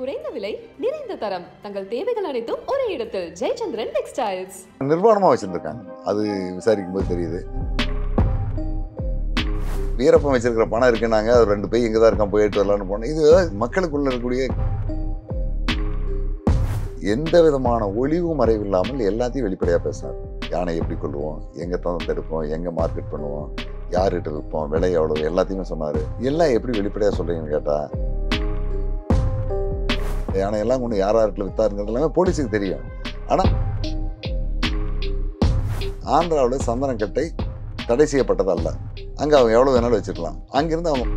குறைந்த விலை நிறைந்த தரம் தங்கள் தேவைகள் அனைத்தும் ஒரே இடத்தில் ஜெயச்சந்திரன் டெக்ஸ்டைல்ஸ் நிர்வாணமா வச்சுருந்துருக்காங்க அது விசாரிக்கும் போது தெரியுது வீரப்பம் வச்சிருக்கிற பணம் இருக்குன்னாங்க அது ரெண்டு பேய் இங்கே தான் இருக்கான் போய் எடுத்து வரலான்னு போனேன் இது மக்களுக்குள்ள இருக்கக்கூடிய எந்த விதமான ஒளிவு மறைவு இல்லாமல் எல்லாத்தையும் வெளிப்படையாக பேசினார் யானை எப்படி கொள்வோம் எங்கே தந்தத்தை எடுப்போம் எங்கே மார்க்கெட் பண்ணுவோம் யார்கிட்ட விற்போம் விலை எவ்வளோ எல்லாத்தையுமே சொன்னார் எல்லாம் எப்படி வெளிப்படையாக சொல்கிறீங்கன்னு கேட்டால் யானையெல்லாம் கொண்டு யார் யார்கிட்ட விற்றாருங்கிறது எல்லாமே போலீஸுக்கு தெரியும் ஆனால் ஆந்திராவில் சந்தனக்கட்டை தடை செய்யப்பட்டதல்ல அங்கே அவன் எவ்வளோ வேணாலும் வச்சுக்கலாம் அங்கேருந்து அவன்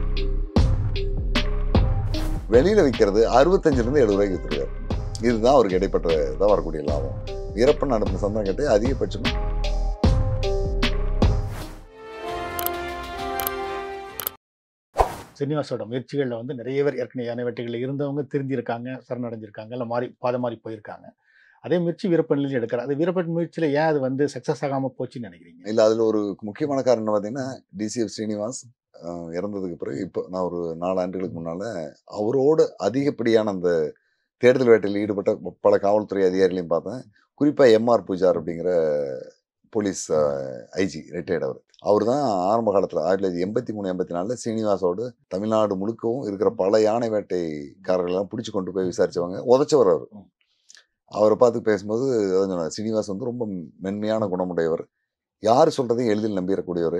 வெளியில் விற்கிறது அறுபத்தஞ்சிலேருந்து எழுபது ரூபாய்க்கு விற்றுருக்கார் இதுதான் அவருக்கு இடைப்பட்டதாக வரக்கூடிய லாபம் இறப்பன் நடந்த சந்தனக்கட்டை அதிகபட்சமாக சீனிவாசோட முயற்சிகளில் வந்து நிறைய பேர் ஏற்கனவே வேட்டைகளில் இருந்தவங்க திருந்திருக்காங்க சரணடைஞ்சிருக்காங்க இல்லை மாறி பாதை மாறி போயிருக்காங்க அதே முயற்சி வீரப்பன்லையும் எடுக்கிறார் அது வீரப்பன் முயற்சியில் ஏன் அது வந்து சக்ஸஸ் ஆகாமல் போச்சுன்னு நினைக்கிறீங்க இல்லை அதில் ஒரு முக்கியமான காரணம் பார்த்தீங்கன்னா டிசிஎஃப் ஸ்ரீனிவாஸ் இறந்ததுக்கு பிறகு இப்போ நான் ஒரு நாலு ஆண்டுகளுக்கு முன்னால் அவரோடு அதிகப்படியான அந்த தேர்தல் வேட்டையில் ஈடுபட்ட பல காவல்துறை அதிகாரிகளையும் பார்த்தேன் குறிப்பாக எம்ஆர் பூஜார் அப்படிங்கிற போலீஸ் ஐஜி ரிட்டையர்ட் அவர் அவர் தான் ஆரம்ப காலத்தில் ஆயிரத்தி தொள்ளாயிரத்தி எண்பத்தி மூணு எண்பத்தி நாலில் சீனிவாசோடு தமிழ்நாடு முழுக்கவும் இருக்கிற பல யானை வேட்டைக்காரர்கள்லாம் பிடிச்சி கொண்டு போய் விசாரித்தவங்க உதச்சவர் அவர் அவரை பார்த்து பேசும்போது சீனிவாஸ் வந்து ரொம்ப மென்மையான குணமுடையவர் யார் சொல்கிறதையும் எளிதில் நம்பிடக்கூடியவர்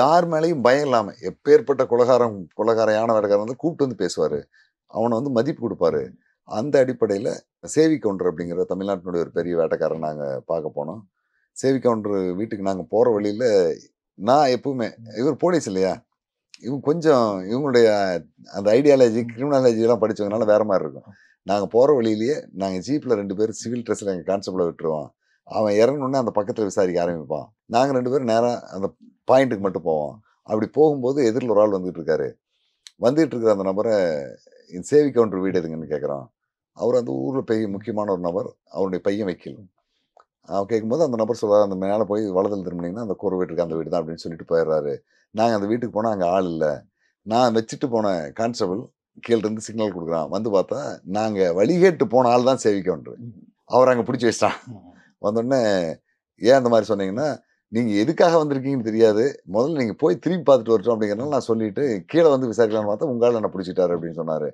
யார் மேலேயும் பயம் இல்லாமல் எப்பேற்பட்ட குலகாரம் குலகார யானை வேட்டைக்காரன் வந்து கூப்பிட்டு வந்து பேசுவார் அவனை வந்து மதிப்பு கொடுப்பாரு அந்த அடிப்படையில் சேவி கவுண்டர் அப்படிங்கிற தமிழ்நாட்டினுடைய ஒரு பெரிய வேட்டைக்காரன் நாங்கள் பார்க்க போனோம் சேவி கவுண்டர் வீட்டுக்கு நாங்கள் போகிற வழியில் நான் எப்பவுமே இவர் போலீஸ் இல்லையா இவங்க கொஞ்சம் இவங்களுடைய அந்த ஐடியாலஜி கிரிமினாலஜிலாம் படித்தவங்கனால வேற மாதிரி இருக்கும் நாங்கள் போகிற வழியிலேயே நாங்கள் ஜீப்பில் ரெண்டு பேரும் சிவில் ட்ரெஸ்ஸில் எங்கள் கான்ஸ்டபிளை விட்டுருவோம் அவன் இறங்கணுன்னே அந்த பக்கத்தில் விசாரிக்க ஆரம்பிப்பான் நாங்கள் ரெண்டு பேரும் நேராக அந்த பாயிண்ட்டுக்கு மட்டும் போவோம் அப்படி போகும்போது எதிரில் ஒரு ஆள் வந்துகிட்டு இருக்காரு வந்துகிட்டு இருக்கிற அந்த நபரை சேவி கவுண்டர் வீடு எதுங்கன்னு கேட்குறோம் அவர் அந்த ஊரில் பெரிய முக்கியமான ஒரு நபர் அவருடைய பையன் வைக்கல் அவன் கேட்கும்போது அந்த நபர் சொல்கிறார் அந்த மேலே போய் வலதில் திரும்பினீங்கன்னா அந்த கூரை வீட்டுக்கு அந்த வீடு தான் அப்படின்னு சொல்லிட்டு போயிடுறாரு நாங்கள் அந்த வீட்டுக்கு போனால் அங்கே ஆள் இல்லை நான் வச்சுட்டு போன கான்ஸ்டபிள் கீழேருந்து சிக்னல் கொடுக்குறான் வந்து பார்த்தா நாங்கள் வழிகேட்டு போன ஆள் தான் சேவிக்கன்று அவர் அங்கே பிடிச்சி வச்சிட்டான் வந்தோடனே ஏன் அந்த மாதிரி சொன்னீங்கன்னா நீங்கள் எதுக்காக வந்திருக்கீங்கன்னு தெரியாது முதல்ல நீங்கள் போய் திரும்பி பார்த்துட்டு வரட்டும் அப்படிங்கிறனால நான் சொல்லிட்டு கீழே வந்து விசாரிக்கலாம்னு பார்த்தா உங்களால் என்ன பிடிச்சிட்டாரு அப்படின்னு சொன்னார்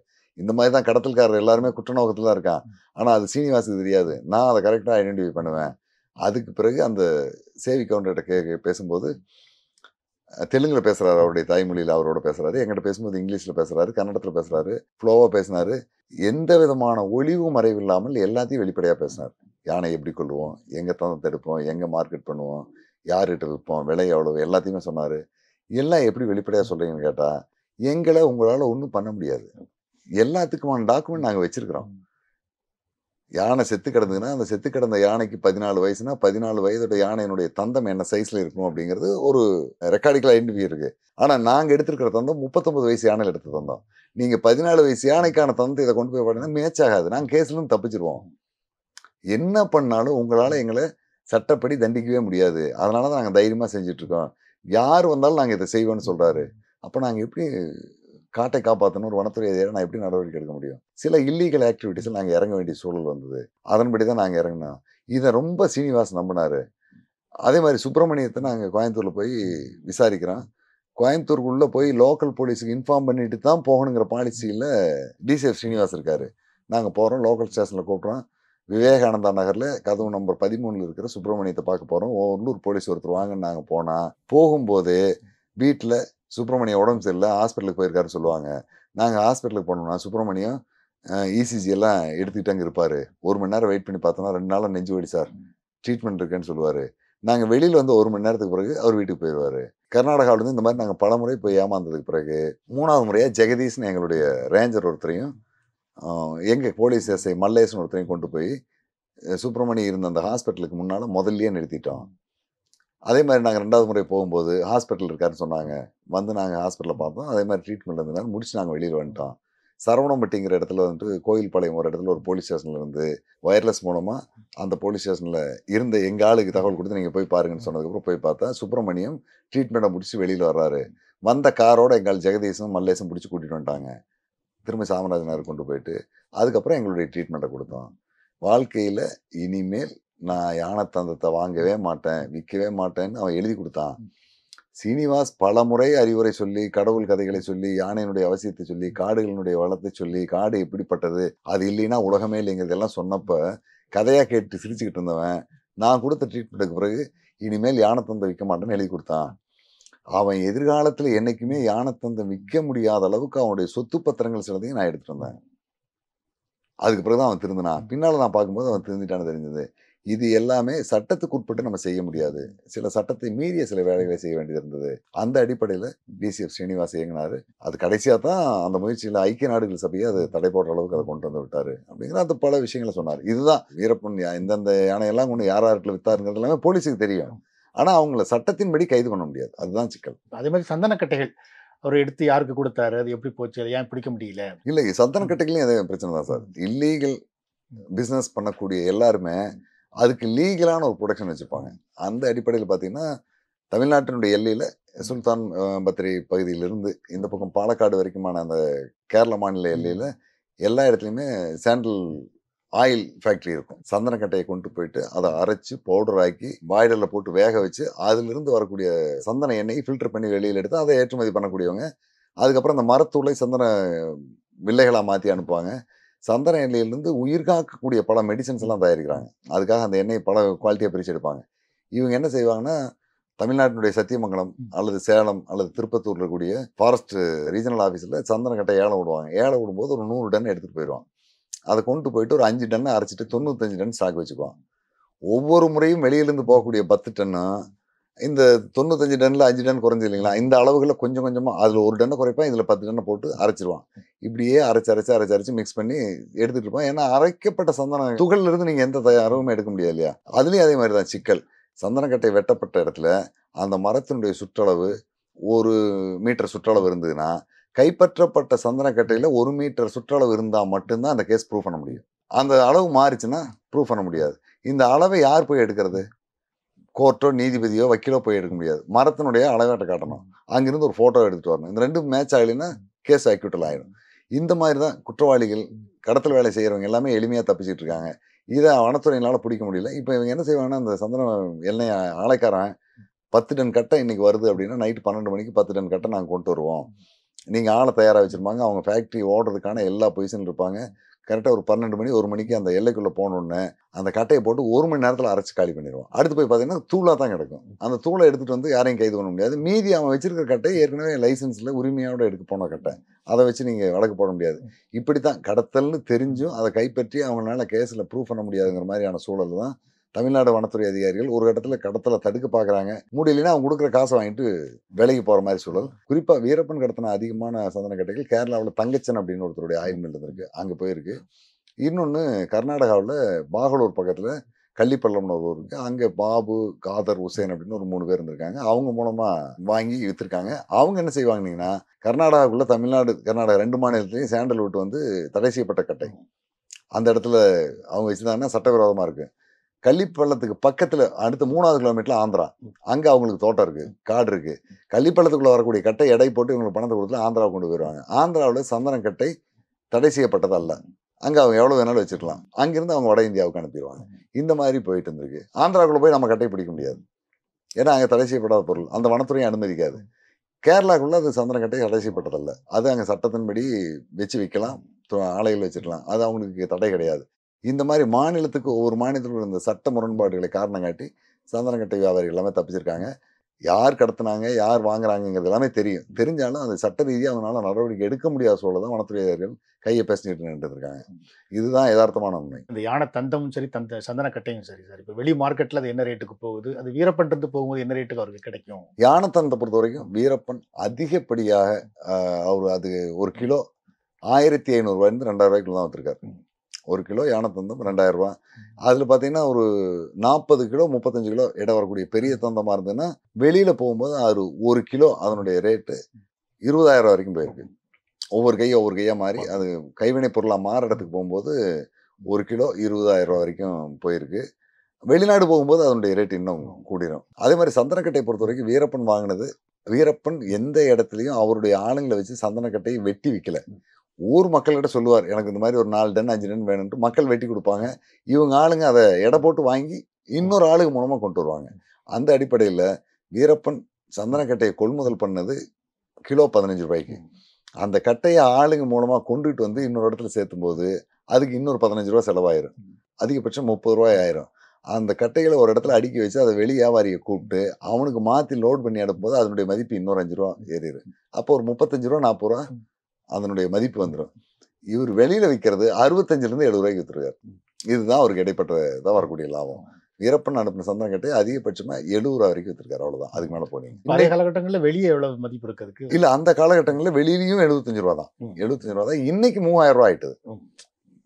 இந்த மாதிரி தான் கடத்தல்காரர் எல்லாருமே நோக்கத்தில் தான் இருக்கான் ஆனால் அது சீனிவாசுக்கு தெரியாது நான் அதை கரெக்டாக ஐடென்டிஃபை பண்ணுவேன் அதுக்கு பிறகு அந்த சேவி கவுண்டர்கிட்ட கே பேசும்போது தெலுங்கில் பேசுகிறாரு அவருடைய தாய்மொழியில் அவரோட பேசுகிறாரு எங்கிட்ட பேசும்போது இங்கிலீஷில் பேசுகிறாரு கன்னடத்தில் பேசுகிறாரு ஃப்ளோவாக பேசினார் எந்த விதமான ஒளிவு மறைவு இல்லாமல் எல்லாத்தையும் வெளிப்படையாக பேசினார் யானை எப்படி கொள்வோம் எங்கே தான் தடுப்போம் எங்கே மார்க்கெட் பண்ணுவோம் யார்கிட்ட விற்போம் விலை எவ்வளோ எல்லாத்தையுமே சொன்னார் எல்லாம் எப்படி வெளிப்படையாக சொல்கிறீங்கன்னு கேட்டால் எங்களை உங்களால் ஒன்றும் பண்ண முடியாது எல்லாத்துக்குமான டாக்குமெண்ட் நாங்கள் வச்சுருக்கிறோம் யானை செத்து கிடந்ததுன்னா அந்த செத்து கிடந்த யானைக்கு பதினாலு வயசுனா பதினாலு வயதோட யானையினுடைய தந்தம் என்ன சைஸில் இருக்கும் அப்படிங்கிறது ஒரு ரெக்கார்டிக்கலாக இன்டர்வியூ இருக்குது ஆனால் நாங்கள் எடுத்திருக்கிற தந்தம் முப்பத்தொம்பது வயசு யானையில் எடுத்து தந்தோம் நீங்கள் பதினாலு வயசு யானைக்கான தந்தத்தை இதை கொண்டு போய் பாடினா மேட்சாகாது நாங்கள் கேஸ்லேருந்து தப்பிச்சிருவோம் என்ன பண்ணாலும் உங்களால் எங்களை சட்டப்படி தண்டிக்கவே முடியாது அதனால தான் நாங்கள் தைரியமாக செஞ்சிட்ருக்கோம் யார் வந்தாலும் நாங்கள் இதை செய்வோன்னு சொல்கிறாரு அப்போ நாங்கள் எப்படி காட்டை காப்பாற்றணும் ஒரு வனத்துறை அதிகாரி நான் எப்படி நடவடிக்கை எடுக்க முடியும் சில இல்லீகல் ஆக்டிவிட்டீஸில் நாங்கள் இறங்க வேண்டிய சூழல் வந்தது அதன்படி தான் நாங்கள் இறங்கினோம் இதை ரொம்ப சீனிவாஸ் நம்பினார் அதே மாதிரி சுப்பிரமணியத்தை நாங்கள் கோயம்புத்தூரில் போய் விசாரிக்கிறோம் கோயம்புத்தூருக்குள்ளே போய் லோக்கல் போலீஸுக்கு இன்ஃபார்ம் பண்ணிட்டு தான் போகணுங்கிற பாலிசியில் டிசிஎஃப் ஸ்ரீனிவாஸ் இருக்கார் நாங்கள் போகிறோம் லோக்கல் ஸ்டேஷனில் கூப்பிட்றோம் விவேகானந்தா நகரில் கதவு நம்பர் பதிமூணில் இருக்கிற சுப்பிரமணியத்தை பார்க்க போகிறோம் உள்ளூர் போலீஸ் ஒருத்தர் வாங்கன்னு நாங்கள் போனால் போகும்போது வீட்டில் சுப்பிரமணியம் உடம்பு சரியில்லை ஹாஸ்பிட்டலுக்கு போயிருக்காரு சொல்லுவாங்க நாங்கள் ஹாஸ்பிட்டலுக்கு போனோம்னா சுப்பிரமணியம் இசிஜி e எல்லாம் எடுத்துக்கிட்டு அங்கே இருப்பார் ஒரு மணி நேரம் வெயிட் பண்ணி பார்த்தோம்னா ரெண்டு நாளாக நெஞ்சு வடி சார் ட்ரீட்மெண்ட் இருக்குன்னு சொல்லுவார் நாங்கள் வெளியில் வந்து ஒரு மணி நேரத்துக்கு பிறகு அவர் வீட்டுக்கு போயிடுவார் கர்நாடகாவிலேருந்து இந்த மாதிரி நாங்கள் பலமுறை போய் ஏமாந்ததுக்கு பிறகு மூணாவது முறையாக ஜெகதீஷ்னு எங்களுடைய ரேஞ்சர் ஒருத்தரையும் எங்கள் போலீஸ் எஸ்ஐ மல்லேஷன் ஒருத்தரையும் கொண்டு போய் சுப்பிரமணி இருந்த அந்த ஹாஸ்பிட்டலுக்கு முன்னால் முதல்லையே நிறுத்திட்டோம் அதே மாதிரி நாங்கள் ரெண்டாவது முறை போகும்போது ஹாஸ்பிட்டல் இருக்காருன்னு சொன்னாங்க வந்து நாங்கள் ஹாஸ்பிட்டலில் பார்த்தோம் அதே மாதிரி ட்ரீட்மெண்ட் இருந்தனால முடிச்சு நாங்கள் வெளியில் வந்துட்டோம் சரவணம்பட்டிங்கிற இடத்துல வந்துட்டு கோயில்பாளையம் ஒரு இடத்துல ஒரு போலீஸ் ஸ்டேஷனில் இருந்து ஒயர்லெஸ் மூலமாக அந்த போலீஸ் ஸ்டேஷனில் இருந்த எங்கள் ஆளுக்கு தகவல் கொடுத்து நீங்கள் போய் பாருங்கன்னு சொன்னதுக்கப்புறம் போய் பார்த்தா சுப்பிரமணியம் ட்ரீட்மெண்ட்டை முடிச்சு வெளியில் வர்றாரு வந்த காரோட எங்கள் ஜெகதீசம் மல்லேசம் பிடிச்சி கூட்டிகிட்டு வந்துட்டாங்க திரும்ப சாமராஜனார் கொண்டு போயிட்டு அதுக்கப்புறம் எங்களுடைய ட்ரீட்மெண்ட்டை கொடுத்தோம் வாழ்க்கையில் இனிமேல் நான் யானை தந்தத்தை வாங்கவே மாட்டேன் விற்கவே மாட்டேன்னு அவன் எழுதி கொடுத்தான் சீனிவாஸ் பல முறை அறிவுரை சொல்லி கடவுள் கதைகளை சொல்லி யானையினுடைய அவசியத்தை சொல்லி காடுகளினுடைய வளத்தை சொல்லி காடு எப்படிப்பட்டது அது இல்லைன்னா உலகமே இல்லைங்கிறதெல்லாம் சொன்னப்போ கதையாக கேட்டு சிரிச்சுக்கிட்டு இருந்தவன் நான் கொடுத்த ட்ரீட்மெண்ட்டுக்கு பிறகு இனிமேல் தந்தை விற்க மாட்டேன்னு எழுதி கொடுத்தான் அவன் எதிர்காலத்தில் என்றைக்குமே தந்தை விற்க முடியாத அளவுக்கு அவனுடைய சொத்து பத்திரங்கள் சிலதையும் நான் எடுத்துகிட்டு வந்தேன் அதுக்கு பிறகு தான் அவன் திருந்தினான் பின்னால் நான் பார்க்கும்போது அவன் திருந்திட்டான்னு தெரிஞ்சது இது எல்லாமே சட்டத்துக்கு உட்பட்டு நம்ம செய்ய முடியாது சில சட்டத்தை மீறிய சில வேலைகளை செய்ய வேண்டியது இருந்தது அந்த அடிப்படையில் டிசிஎஃப் ஸ்ரீனிவாஸ் இயங்கினார் அது கடைசியாக தான் அந்த முயற்சியில் ஐக்கிய நாடுகள் சபையை அது தடை போடுற அளவுக்கு அதை கொண்டு வந்து விட்டார் அப்படிங்கிற அந்த பல விஷயங்களை சொன்னார் இதுதான் வீரப்பன் இந்தந்த யானையெல்லாம் கொண்டு யார் யாருக்குள்ள வித்தாருங்கிறது எல்லாமே போலீஸுக்கு தெரியும் ஆனால் அவங்கள சட்டத்தின்படி கைது பண்ண முடியாது அதுதான் சிக்கல் அதே மாதிரி சந்தனக்கட்டைகள் அவர் எடுத்து யாருக்கு கொடுத்தாரு அது எப்படி போச்சு அதை ஏன் பிடிக்க முடியல இல்லை சந்தனக்கட்டைகளையும் அதே பிரச்சனை தான் சார் இல்லீகல் பிஸ்னஸ் பண்ணக்கூடிய எல்லாருமே அதுக்கு லீகலான ஒரு ப்ரொடக்ஷன் வச்சுப்பாங்க அந்த அடிப்படையில் பார்த்தீங்கன்னா தமிழ்நாட்டினுடைய எல்லையில் சுல்தான் பத்திரி பகுதியிலிருந்து இந்த பக்கம் பாலக்காடு வரைக்குமான அந்த கேரள மாநில எல்லையில் எல்லா இடத்துலையுமே சாண்டில் ஆயில் ஃபேக்ட்ரி இருக்கும் சந்தனக்கட்டையை கொண்டு போயிட்டு அதை அரைச்சி பவுடர் ஆக்கி பாய்லரில் போட்டு வேக வச்சு அதிலிருந்து வரக்கூடிய சந்தன எண்ணெயை ஃபில்டர் பண்ணி வெளியில் எடுத்து அதை ஏற்றுமதி பண்ணக்கூடியவங்க அதுக்கப்புறம் அந்த மரத்தூளை சந்தன வில்லைகளாக மாற்றி அனுப்புவாங்க சந்தன எண்ணெயிலேருந்து உயிர் காக்கக்கூடிய பல மெடிசன்ஸ் எல்லாம் தயாரிக்கிறாங்க அதுக்காக அந்த எண்ணெய் பல குவாலிட்டியாக பிரித்து எடுப்பாங்க இவங்க என்ன செய்வாங்கன்னா தமிழ்நாட்டினுடைய சத்தியமங்கலம் அல்லது சேலம் அல்லது திருப்பத்தூரில் இருக்கக்கூடிய ஃபாரஸ்ட் ரீஜனல் ஆஃபீஸில் சந்தன கட்டை ஏழை விடுவாங்க ஏழை விடும்போது ஒரு நூறு டன் எடுத்துகிட்டு போயிடுவாங்க அதை கொண்டு போயிட்டு ஒரு அஞ்சு டன்னை அரைச்சிட்டு தொண்ணூத்தஞ்சு டன் ஸ்டாக் வச்சுக்குவாங்க ஒவ்வொரு முறையும் வெளியிலேருந்து போகக்கூடிய பத்து டன்னும் இந்த தொண்ணூத்தஞ்சு டன்னில் அஞ்சு டன் குறைஞ்சி இல்லைங்களா இந்த அளவுகளில் கொஞ்சம் கொஞ்சமாக அதில் ஒரு டன்னை குறைப்பேன் இதில் பத்து டன்னை போட்டு அரைச்சிருவான் இப்படியே அரைச்சி அரைச்சி அரைச்சி அரைச்சி மிக்ஸ் பண்ணி எடுத்துகிட்டு இருப்போம் ஏன்னா அரைக்கப்பட்ட சந்தனம் துகள்லேருந்து நீங்கள் எந்த தயாரமும் எடுக்க முடியாது இல்லையா அதுலேயும் அதே மாதிரி தான் சிக்கல் சந்தனக்கட்டை வெட்டப்பட்ட இடத்துல அந்த மரத்தினுடைய சுற்றளவு ஒரு மீட்டர் சுற்றளவு இருந்ததுன்னா கைப்பற்றப்பட்ட சந்தனக்கட்டையில் ஒரு மீட்டர் சுற்றளவு இருந்தால் மட்டும்தான் அந்த கேஸ் ப்ரூவ் பண்ண முடியும் அந்த அளவு மாறிச்சுன்னா ப்ரூவ் பண்ண முடியாது இந்த அளவை யார் போய் எடுக்கிறது கோர்ட்டோ நீதிபதியோ வக்கீலோ போய் எடுக்க முடியாது மரத்தினுடைய அளவாட்டை காட்டணும் அங்கிருந்து ஒரு ஃபோட்டோ எடுத்துகிட்டு வரணும் இந்த ரெண்டும் மேட்ச் ஆகலைன்னா கேஸ் அக்யூட்டல் ஆகிடும் இந்த மாதிரி தான் குற்றவாளிகள் கடத்தல் வேலை செய்கிறவங்க எல்லாமே எளிமையாக தப்பிச்சிட்டு இருக்காங்க இதை வனத்துறையினால் பிடிக்க முடியல இப்போ இவங்க என்ன செய்வாங்கன்னா அந்த சந்தன எண்ணெய் ஆலைக்காரன் பத்து டன் கட்டை இன்றைக்கி வருது அப்படின்னா நைட்டு பன்னெண்டு மணிக்கு பத்து டன் கட்டை நாங்கள் கொண்டு வருவோம் நீங்கள் ஆளை தயாராக வச்சுருப்பாங்க அவங்க ஃபேக்ட்ரி ஓடுறதுக்கான எல்லா பொசிஷன் இருப்பாங்க கரெக்டாக ஒரு பன்னெண்டு மணி ஒரு மணிக்கு அந்த எல்லைக்குள்ளே போனோடனே அந்த கட்டையை போட்டு ஒரு மணி நேரத்தில் அரைச்சி காலி பண்ணிடுவோம் அடுத்து போய் பார்த்தீங்கன்னா தூளாக தான் கிடக்கும் அந்த தூளை எடுத்துகிட்டு வந்து யாரையும் கைது பண்ண முடியாது மீதி அவன் வச்சிருக்கிற கட்டை ஏற்கனவே லைசன்ஸில் உரிமையோடு எடுக்க போன கட்டை அதை வச்சு நீங்கள் வழக்கு போட முடியாது இப்படி தான் கடத்தல்னு தெரிஞ்சும் அதை கைப்பற்றி அவங்களால கேஸில் ப்ரூவ் பண்ண முடியாதுங்கிற மாதிரியான சூழல் தான் தமிழ்நாடு வனத்துறை அதிகாரிகள் ஒரு கட்டத்தில் கடத்தில் தடுக்க பார்க்குறாங்க முடியலன்னா அவங்க கொடுக்குற காசை வாங்கிட்டு விலைக்கு போகிற மாதிரி சூழல் குறிப்பாக வீரப்பன் கடத்தின அதிகமான சந்தன கட்டைகள் கேரளாவில் தங்கச்சன் அப்படின்னு ஒருத்தருடைய ஆய்வு மில் இருக்குது அங்கே போயிருக்கு இன்னொன்று கர்நாடகாவில் பாகலூர் பக்கத்தில் கள்ளிப்பள்ளம்னு ஒரு ஊருக்கு அங்கே பாபு காதர் உசேன் அப்படின்னு ஒரு மூணு பேர் இருந்திருக்காங்க அவங்க மூலமாக வாங்கி விற்றுருக்காங்க அவங்க என்ன செய்வாங்கன்னா கர்நாடகாவுக்குள்ளே தமிழ்நாடு கர்நாடகா ரெண்டு மாநிலத்துலேயும் விட்டு வந்து தடை செய்யப்பட்ட கட்டை அந்த இடத்துல அவங்க வச்சுருந்தாங்கன்னா சட்டவிரோதமாக இருக்குது கள்ளிப்பள்ளத்துக்கு பக்கத்தில் அடுத்த மூணாவது கிலோமீட்டரில் ஆந்திரா அங்கே அவங்களுக்கு தோட்டம் இருக்குது காடு இருக்குது கள்ளிப்பள்ளத்துக்குள்ளே வரக்கூடிய கட்டை எடை போட்டு இவங்களுக்கு பணத்தை கொடுத்து ஆந்திராவை கொண்டு போயிடுவாங்க ஆந்திராவில் சந்தனம் கட்டை தடை செய்யப்பட்டதல்ல அங்கே அவங்க எவ்வளோ வேணாலும் வச்சுக்கலாம் அங்கேருந்து அவங்க வட இந்தியாவுக்கு அனுப்பிடுவாங்க இந்த மாதிரி போயிட்டு இருந்திருக்கு ஆந்திராவுக்குள்ளே போய் நம்ம கட்டை பிடிக்க முடியாது ஏன்னா அங்கே தடை செய்யப்படாத பொருள் அந்த வனத்துறையும் அனுமதிக்காது கேரளாக்குள்ளே அது சந்தன கட்டை தடை செய்யப்பட்டதல்ல அது அங்கே சட்டத்தின்படி வச்சு விற்கலாம் ஆலையில் வச்சுக்கலாம் அது அவங்களுக்கு தடை கிடையாது இந்த மாதிரி மாநிலத்துக்கு ஒவ்வொரு மாநிலத்திலும் இருந்த சட்ட முரண்பாடுகளை காரணம் காட்டி சந்தனக்கட்டை வியாபாரிகள் எல்லாமே தப்பிச்சிருக்காங்க யார் கடத்தினாங்க யார் வாங்குறாங்கிறது எல்லாமே தெரியும் தெரிஞ்சாலும் அந்த சட்ட ரீதியாக அவனால் நடவடிக்கை எடுக்க முடியாத சூழல் தான் வனத்துறையாளர்கள் கையை பேசிட்டு நின்றுருக்காங்க இதுதான் யதார்த்தமான உண்மை இந்த யானை தந்தமும் சரி தந்த சந்தனக்கட்டையும் சரி சார் இப்போ வெளி மார்க்கெட்டில் அது என்ன ரேட்டுக்கு போகுது அது வீரப்பன்றது போகும்போது என்ன ரேட்டுக்கு அவருக்கு கிடைக்கும் யானை தந்தத்தை பொறுத்த வரைக்கும் வீரப்பன் அதிகப்படியாக அவர் அது ஒரு கிலோ ஆயிரத்தி ஐநூறுரூவாயிருந்து ரெண்டாயிரம் ரூபாய்க்குள்ள தான் வந்திருக்காரு ஒரு கிலோ யானை தந்தம் ரெண்டாயிரரூபா அதில் பார்த்தீங்கன்னா ஒரு நாற்பது கிலோ முப்பத்தஞ்சு கிலோ இடம் வரக்கூடிய பெரிய தந்தமாக இருந்ததுன்னா வெளியில் போகும்போது அது ஒரு கிலோ அதனுடைய ரேட்டு இருபதாயிரம் வரைக்கும் போயிருக்கு ஒவ்வொரு கையை ஒவ்வொரு கையாக மாறி அது கைவினைப் பொருளாக மாற இடத்துக்கு போகும்போது ஒரு கிலோ இருபதாயிரம் ரூபா வரைக்கும் போயிருக்கு வெளிநாடு போகும்போது அதனுடைய ரேட் இன்னும் கூடிடும் அதே மாதிரி சந்தனக்கட்டை பொறுத்த வரைக்கும் வீரப்பன் வாங்கினது வீரப்பன் எந்த இடத்துலையும் அவருடைய ஆளுங்களை வச்சு சந்தனக்கட்டையை வெட்டி விற்கலை ஊர் மக்கள்கிட்ட சொல்லுவார் எனக்கு இந்த மாதிரி ஒரு நாலு டன் அஞ்சு டன் வேணும்ட்டு மக்கள் வெட்டி கொடுப்பாங்க இவங்க ஆளுங்க அதை எடை போட்டு வாங்கி இன்னொரு ஆளுங்க மூலமாக கொண்டு வருவாங்க அந்த அடிப்படையில் வீரப்பன் சந்தனக்கட்டையை கொள்முதல் பண்ணது கிலோ பதினஞ்சு ரூபாய்க்கு அந்த கட்டையை ஆளுங்க மூலமாக கொண்டுகிட்டு வந்து இன்னொரு இடத்துல சேர்த்தும் போது அதுக்கு இன்னொரு பதினஞ்சு ரூபா செலவாயிரும் அதிகபட்சம் முப்பது ரூபாய் ஆயிரும் அந்த கட்டைகளை ஒரு இடத்துல அடுக்கி வச்சு அதை வெளி வியாபாரியை கூப்பிட்டு அவனுக்கு மாற்றி லோட் பண்ணி அனுப்பும்போது அதனுடைய மதிப்பு இன்னொரு அஞ்சு ரூபா ஏறிடும் அப்போ ஒரு முப்பத்தஞ்சு ரூபா நாற்பது ரூபா அதனுடைய மதிப்பு வந்துடும் இவர் வெளியில் விற்கிறது அறுபத்தஞ்சிலேருந்து எழுபது ரூபாய்க்கு விற்றுருக்கார் இதுதான் அவருக்கு இடைப்பட்டதாக வரக்கூடிய லாபம் வீரப்பன் அனுப்பின சந்தனம் கட்டி அதிகபட்சமாக எழுபது ரூபா வரைக்கும் விற்றுருக்காரு அவ்வளோதான் அதுக்கு மேலே போனீங்க பழைய காலகட்டங்களில் வெளியே எவ்வளோ மதிப்பு இருக்குது இல்லை அந்த காலகட்டங்களில் வெளியிலையும் எழுபத்தஞ்சு ரூபா தான் எழுபத்தஞ்சு ரூபா தான் இன்னைக்கு மூவாயிரம் ரூபா ஆயிட்டுது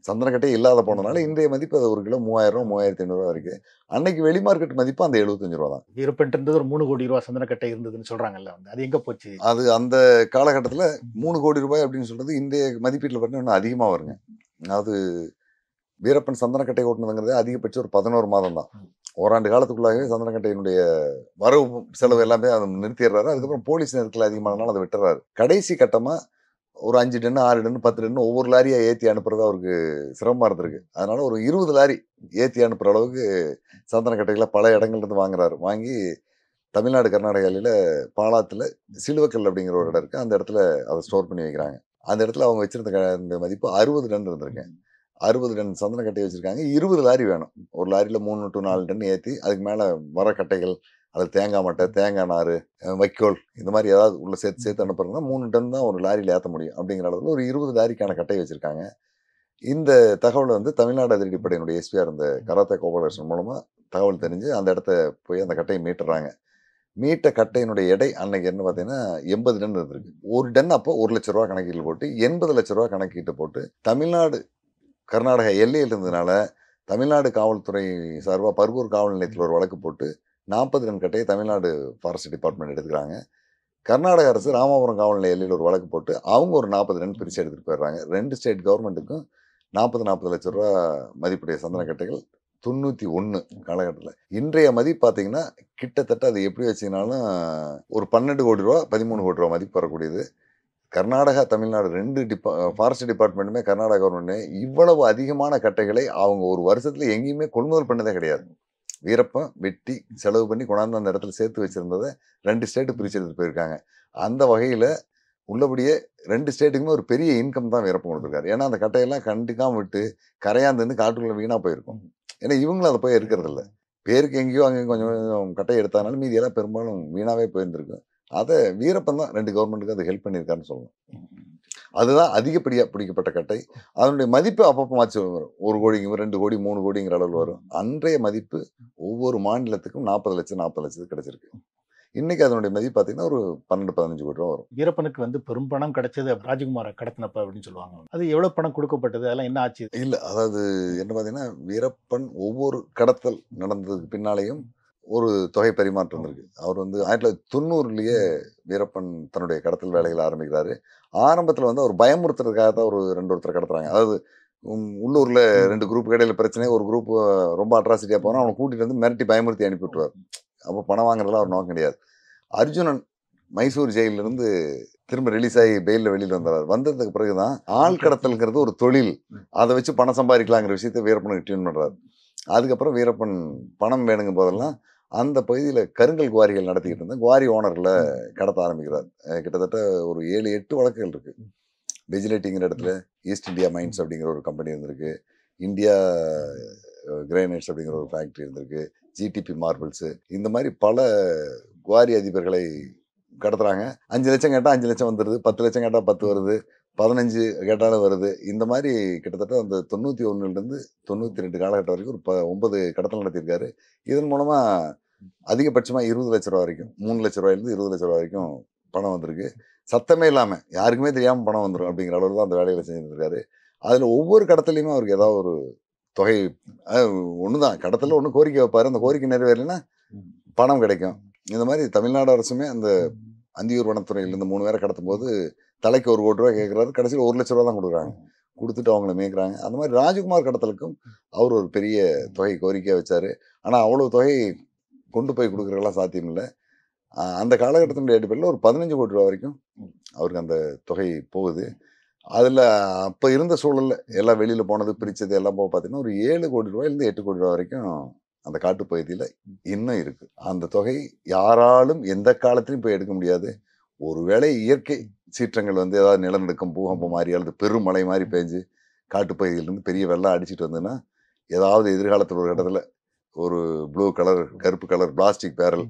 சந்தனக்கட்டை இல்லாத போனதுனால இன்றைய மதிப்பு அது ஒரு கிலோ மூவாயிரம் ரூபா மூவாயிரத்தி ஐநூறுரூவா இருக்குது அன்னைக்கு வெளி மார்க்கெட் மதிப்பு அந்த எழுபத்தஞ்சு ரூபா தான் இருப்பன்ட்டு ஒரு மூணு கோடி ரூபா சந்தனக்கட்டை இருந்ததுன்னு சொல்கிறாங்கல்ல வந்து அது எங்கே போச்சு அது அந்த காலகட்டத்தில் மூணு கோடி ரூபாய் அப்படின்னு சொல்கிறது இந்திய மதிப்பீட்டில் பார்த்தீங்கன்னா இன்னும் அதிகமாக வருங்க அது வீரப்பன் சந்தனக்கட்டை ஓட்டுனதுங்கிறது அதிகபட்சம் ஒரு பதினோரு மாதம் தான் ஓராண்டு காலத்துக்குள்ளாகவே சந்தனக்கட்டையினுடைய வரவு செலவு எல்லாமே அதை நிறுத்திடுறாரு அதுக்கப்புறம் போலீஸ் நேரத்தில் அதிகமானாலும் அதை விட்டுறாரு கடைசி கட்டமாக ஒரு அஞ்சு டன்னு ஆறு டன்னு பத்து டன்னு ஒவ்வொரு லாரியாக ஏற்றி அனுப்புறது அவருக்கு சிரமமாக இருந்திருக்கு அதனால ஒரு இருபது லாரி ஏற்றி அனுப்புகிற அளவுக்கு சந்தனக்கட்டைகளை பல இடங்கள்லேருந்து வாங்குறாரு வாங்கி தமிழ்நாடு கர்நாடகாவில் பாலாத்தில் சிலுவக்கல் அப்படிங்கிற ஒரு இடம் இருக்குது அந்த இடத்துல அதை ஸ்டோர் பண்ணி வைக்கிறாங்க அந்த இடத்துல அவங்க வச்சிருந்த மதிப்பு அறுபது டன் இருந்திருக்கேன் அறுபது டன் சந்தன கட்டையை வச்சுருக்காங்க இருபது லாரி வேணும் ஒரு லாரியில் மூணு டு நாலு டன் ஏற்றி அதுக்கு மேலே வர கட்டைகள் அதில் தேங்காய் மட்டை தேங்காய் நார் வைக்கோல் இந்த மாதிரி ஏதாவது உள்ள சேர்த்து சேர்த்து அனுப்புறதுனா மூணு டன் தான் ஒரு லாரியில் ஏற்ற முடியும் அப்படிங்கிற அளவில் ஒரு இருபது லாரிக்கான கட்டை வச்சுருக்காங்க இந்த தகவலை வந்து தமிழ்நாடு அதிரடிப்படையினுடைய எஸ்பியாக இருந்த கராத்தே கோபாலகிருஷ்ணன் மூலமாக தகவல் தெரிஞ்சு அந்த இடத்த போய் அந்த கட்டையை மீட்டுறாங்க மீட்ட கட்டையினுடைய எடை அன்னைக்கு என்ன பார்த்தீங்கன்னா எண்பது டன் இருந்திருக்கு ஒரு டன் அப்போ ஒரு லட்ச ரூபா கணக்கீட்டு போட்டு எண்பது லட்ச ரூபா கணக்கீட்டு போட்டு தமிழ்நாடு கர்நாடக எல்லையில் இருந்ததுனால தமிழ்நாடு காவல்துறை சார்பாக பர்கூர் காவல் நிலையத்தில் ஒரு வழக்கு போட்டு நாற்பது ரன் கட்டையை தமிழ்நாடு ஃபாரஸ்ட் டிபார்ட்மெண்ட் எடுத்துக்கிறாங்க கர்நாடக அரசு ராமபுரம் காவல் நிலையில் எல்லையில் ஒரு வழக்கு போட்டு அவங்க ஒரு நாற்பது ரன் பிரித்து எடுத்துகிட்டு போயிடுறாங்க ரெண்டு ஸ்டேட் கவர்மெண்ட்டுக்கும் நாற்பது நாற்பது லட்ச ரூபா மதிப்புடைய சந்தன கட்டைகள் தொண்ணூற்றி ஒன்று காலகட்டத்தில் இன்றைய மதிப்பு பார்த்தீங்கன்னா கிட்டத்தட்ட அது எப்படி வச்சிங்கனாலும் ஒரு பன்னெண்டு கோடி ரூபா பதிமூணு கோடி ரூபா மதிப்பு வரக்கூடியது கர்நாடகா தமிழ்நாடு ரெண்டு டிபா ஃபாரஸ்ட் டிபார்ட்மெண்ட்டுமே கர்நாடகா கவர்மெண்ட்டுமே இவ்வளவு அதிகமான கட்டைகளை அவங்க ஒரு வருஷத்தில் எங்கேயுமே கொள்முதல் பண்ணதே கிடையாது வீரப்பம் வெட்டி செலவு பண்ணி கொண்டாந்து அந்த இடத்துல சேர்த்து வச்சுருந்ததை ரெண்டு ஸ்டேட்டு பிரித்து எடுத்துகிட்டு போயிருக்காங்க அந்த வகையில் உள்ளபடியே ரெண்டு ஸ்டேட்டுக்குமே ஒரு பெரிய இன்கம் தான் வீரப்பம் கொடுத்துருக்காரு ஏன்னா அந்த கட்டையெல்லாம் கண்டுக்காம விட்டு கரையாந்துன்னு காட்டுக்குள்ளே வீணாக போயிருக்கும் ஏன்னா இவங்களும் அதை போய் இருக்கிறதில்ல பேருக்கு எங்கேயோ அங்கேயும் கொஞ்சம் கொஞ்சம் கட்டையை எடுத்தாலும் மீதியெல்லாம் பெரும்பாலும் வீணாகவே போயிருந்துருக்கும் அதை வீரப்பன் தான் ரெண்டு கவர்மெண்ட்டுக்கு அது ஹெல்ப் பண்ணியிருக்கான்னு சொல்லணும் அதுதான் அதிகப்படியாக பிடிக்கப்பட்ட கட்டை அதனுடைய மதிப்பு அப்பப்போ மாற்றி வரும் ஒரு கோடிங்க ரெண்டு கோடி மூணு கோடிங்கிற அளவில் வரும் அன்றைய மதிப்பு ஒவ்வொரு மாநிலத்துக்கும் நாற்பது லட்சம் நாற்பது லட்சத்துக்கு கிடச்சிருக்கு இன்னைக்கு அதனுடைய மதிப்பு பார்த்தீங்கன்னா ஒரு பன்னெண்டு பதினஞ்சு கோடி ரூபா வரும் வீரப்பனுக்கு வந்து பெரும் பணம் கிடைச்சது ராஜகுமாரை கடத்தினப்ப அப்படின்னு சொல்லுவாங்க அது எவ்வளோ பணம் கொடுக்கப்பட்டது அதெல்லாம் என்ன ஆச்சு இல்லை அதாவது என்ன பார்த்தீங்கன்னா வீரப்பன் ஒவ்வொரு கடத்தல் நடந்ததுக்கு பின்னாலேயும் ஒரு தொகை பரிமாற்றம் இருக்கு அவர் வந்து ஆயிரத்தி தொள்ளாயிரத்தி தொண்ணூறுலேயே வீரப்பன் தன்னுடைய கடத்தல் வேலைகளை ஆரம்பிக்கிறாரு ஆரம்பத்தில் வந்து அவர் பயமுறுத்துறதுக்காக தான் ஒரு ரெண்டு ஒருத்தர் கடத்துறாங்க அதாவது உள்ளூரில் ரெண்டு குரூப் இடையில பிரச்சனை ஒரு குரூப் ரொம்ப அட்ராசிட்டியாக போனால் அவனை கூட்டிகிட்டு வந்து மிரட்டி பயமுறுத்தி அனுப்பி விட்டுருவார் அப்போ பணம் வாங்குறதுல அவர் நோக்கம் கிடையாது அர்ஜுனன் மைசூர் ஜெயிலிருந்து திரும்ப ரிலீஸ் ஆகி பெயிலில் வெளியில் வந்துடுறார் வந்ததுக்கு பிறகு தான் ஆள் கடத்தலுங்கிறது ஒரு தொழில் அதை வச்சு பணம் சம்பாதிக்கலாங்கிற விஷயத்த வீரப்பனுக்கு டியூன் பண்ணுறாரு அதுக்கப்புறம் வீரப்பன் பணம் வேணுங்கும் போதெல்லாம் அந்த பகுதியில் கருங்கல் குவாரிகள் நடத்திக்கிட்டு இருந்தேன் குவாரி ஓனரில் கடத்த ஆரம்பிக்கிறார் கிட்டத்தட்ட ஒரு ஏழு எட்டு வழக்குகள் இருக்குது பெஜிலேட்டிங்கிற இடத்துல ஈஸ்ட் இந்தியா மைன்ஸ் அப்படிங்கிற ஒரு கம்பெனி இருந்திருக்கு இந்தியா கிரேனைட்ஸ் அப்படிங்கிற ஒரு ஃபேக்ட்ரி இருந்திருக்கு ஜிடிபி மார்பிள்ஸு இந்த மாதிரி பல குவாரி அதிபர்களை கடத்துகிறாங்க அஞ்சு லட்சம் கேட்டால் அஞ்சு லட்சம் வந்துடுது பத்து லட்சம் கேட்டால் பத்து வருது பதினஞ்சு கேட்டாலும் வருது இந்த மாதிரி கிட்டத்தட்ட அந்த தொண்ணூற்றி ஒன்றுலேருந்து தொண்ணூற்றி ரெண்டு காலகட்டம் வரைக்கும் ஒரு ப ஒன்பது கடத்தல் நடத்தியிருக்காரு இதன் மூலமாக அதிகபட்சமாக இருபது லட்ச ரூபா வரைக்கும் மூணு லட்ச ரூபாயிலேருந்து இருபது லட்ச ரூபா வரைக்கும் பணம் வந்திருக்கு சத்தமே இல்லாமல் யாருக்குமே தெரியாமல் பணம் வந்துடும் அப்படிங்கிற அளவில் தான் அந்த வேலையில் செஞ்சுருக்காரு அதில் ஒவ்வொரு கடத்துலையுமே அவருக்கு ஏதாவது ஒரு தொகை ஒன்று தான் கடத்தில் ஒன்று கோரிக்கை வைப்பார் அந்த கோரிக்கை நிறைவேறலைன்னா பணம் கிடைக்கும் இந்த மாதிரி தமிழ்நாடு அரசுமே அந்த அந்தியூர் வனத்துறையிலேருந்து மூணு பேரை கடத்தும் போது தலைக்கு ஒரு கோடி ரூபா கேட்குறாரு கடைசியில் ஒரு லட்ச ரூபா தான் கொடுக்குறாங்க கொடுத்துட்டு அவங்கள மேய்க்கிறாங்க அந்த மாதிரி ராஜ்குமார் கடத்தலுக்கும் அவர் ஒரு பெரிய தொகை கோரிக்கையாக வச்சார் ஆனால் அவ்வளோ தொகை கொண்டு போய் கொடுக்குறதெல்லாம் சாத்தியம் இல்லை அந்த காலகட்டத்தினுடைய அடிப்படையில் ஒரு பதினஞ்சு கோடி ரூபா வரைக்கும் அவருக்கு அந்த தொகை போகுது அதில் அப்போ இருந்த சூழலில் எல்லாம் வெளியில் போனது பிரித்தது எல்லாம் போக பார்த்தீங்கன்னா ஒரு ஏழு கோடி ரூபாயிலேருந்து எட்டு கோடி ரூபா வரைக்கும் அந்த காட்டு பகுதியில் இன்னும் இருக்குது அந்த தொகை யாராலும் எந்த காலத்திலையும் போய் எடுக்க முடியாது ஒருவேளை இயற்கை சீற்றங்கள் வந்து ஏதாவது நிலநடுக்கம் பூகம்பம் மாதிரி அல்லது பெருமழை மாதிரி பெஞ்சு காட்டுப்பகுதியிலேருந்து பெரிய வெள்ளம் அடிச்சிட்டு வந்ததுன்னா ஏதாவது எதிர்காலத்தில் ஒரு இடத்துல ஒரு ப்ளூ கலர் கருப்பு கலர் பிளாஸ்டிக் பேரல்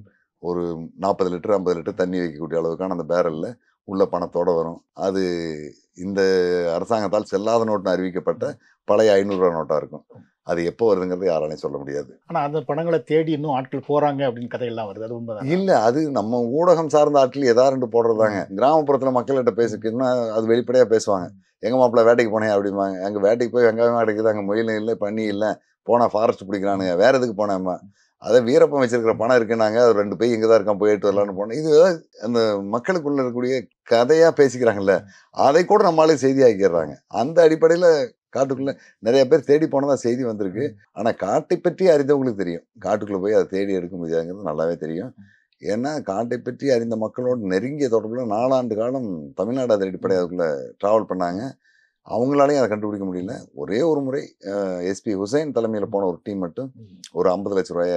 ஒரு நாற்பது லிட்டர் ஐம்பது லிட்டர் தண்ணி வைக்கக்கூடிய அளவுக்கான அந்த பேரலில் உள்ள பணத்தோடு வரும் அது இந்த அரசாங்கத்தால் செல்லாத நோட்டுன்னு அறிவிக்கப்பட்ட பழைய ஐநூறுரூவா நோட்டாக இருக்கும் அது எப்போ வருதுங்கிறது யாராலையும் சொல்ல முடியாது ஆனால் அந்த பணங்களை தேடி இன்னும் ஆட்கள் போகிறாங்க அப்படின்னு கதையெல்லாம் வருது அது உண்மை இல்லை அது நம்ம ஊடகம் சார்ந்த ஆட்கள் எதா ரெண்டு போடுறதாங்க கிராமப்புறத்தில் மக்கள்கிட்ட பேசிக்கணும்னா அது வெளிப்படையாக பேசுவாங்க எங்கள் மாப்பிள்ள வேட்டைக்கு போனேன் அப்படிம்பாங்க எங்கள் வேட்டைக்கு போய் வெங்காயம் கிடைக்குது அங்கே முயலும் இல்லை பண்ணி இல்லை போனால் ஃபாரஸ்ட் பிடிக்கிறானுங்க வேற எதுக்கு போனேம்மா அதை வீரப்பம் வச்சிருக்கிற பணம் இருக்குன்னாங்க அது ரெண்டு பேர் இங்கே தான் இருக்கான் போயிட்டு வரலான்னு போனேன் இது அந்த மக்களுக்குள்ள இருக்கக்கூடிய கதையாக பேசிக்கிறாங்கல்ல அதை கூட நம்மளாலே செய்தி ஆக்கிடுறாங்க அந்த அடிப்படையில் காட்டுக்குள்ளே நிறைய பேர் தேடி போனதாக செய்தி வந்திருக்கு ஆனால் காட்டை பற்றி அறிந்தவங்களுக்கு தெரியும் காட்டுக்குள்ளே போய் அதை தேடி எடுக்க முடியாதுங்கிறது நல்லாவே தெரியும் ஏன்னா காட்டை பற்றி அறிந்த மக்களோட நெருங்கிய தொடர்பில் நாலாண்டு காலம் தமிழ்நாடு அதன் அடிப்படையில் அதுக்குள்ளே ட்ராவல் பண்ணாங்க அவங்களாலையும் அதை கண்டுபிடிக்க முடியல ஒரே ஒரு முறை எஸ்பி ஹுசைன் தலைமையில் போன ஒரு டீம் மட்டும் ஒரு ஐம்பது லட்ச ரூபாய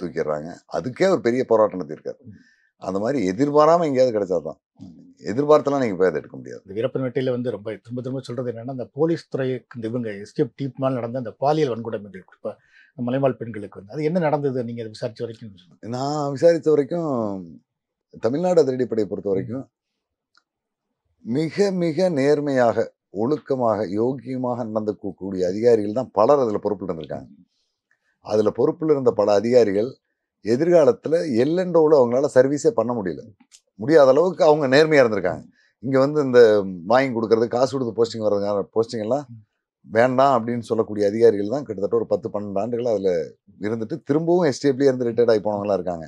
தூக்கிடுறாங்க அதுக்கே ஒரு பெரிய போராட்டம் நடத்தியிருக்காரு அந்த மாதிரி எதிர்பாராமல் எங்கேயாவது கிடைச்சா தான் எதிர்பார்த்தெல்லாம் நீங்கள் பேர் எடுக்க முடியாது இந்த வெட்டியில் வந்து ரொம்ப திரும்ப திரும்ப சொல்கிறது என்னென்னா அந்த போலீஸ் துறை இந்த இவங்க எஸ்டிஎஃப் டீப் மேலே நடந்த அந்த பாலியல் வன்கொடுமை குறிப்பாக மலைவாழ் பெண்களுக்கு வந்து அது என்ன நடந்தது நீங்கள் அதை விசாரித்த வரைக்கும் நான் விசாரித்த வரைக்கும் தமிழ்நாடு அதிரடிப்படையை பொறுத்த வரைக்கும் மிக மிக நேர்மையாக ஒழுக்கமாக யோக்கியமாக நடந்துக்கூடிய அதிகாரிகள் தான் பலர் அதில் பொறுப்பில் இருந்திருக்காங்க அதில் பொறுப்பில் இருந்த பல அதிகாரிகள் எதிர்காலத்தில் எல்லெண்டோவில் அவங்களால சர்வீஸே பண்ண முடியல முடியாத அளவுக்கு அவங்க நேர்மையாக இருந்திருக்காங்க இங்கே வந்து இந்த வாங்கி கொடுக்கறது காசு கொடுத்து போஸ்டிங் வர்றதுக்கான போஸ்டிங் எல்லாம் வேண்டாம் அப்படின்னு சொல்லக்கூடிய அதிகாரிகள் தான் கிட்டத்தட்ட ஒரு பத்து பன்னெண்டு ஆண்டுகள் அதில் இருந்துட்டு திரும்பவும் எஸ்டிஎஃப்லேயே இருந்து ரிட்டையர்ட் ஆகி போனவங்களாம் இருக்காங்க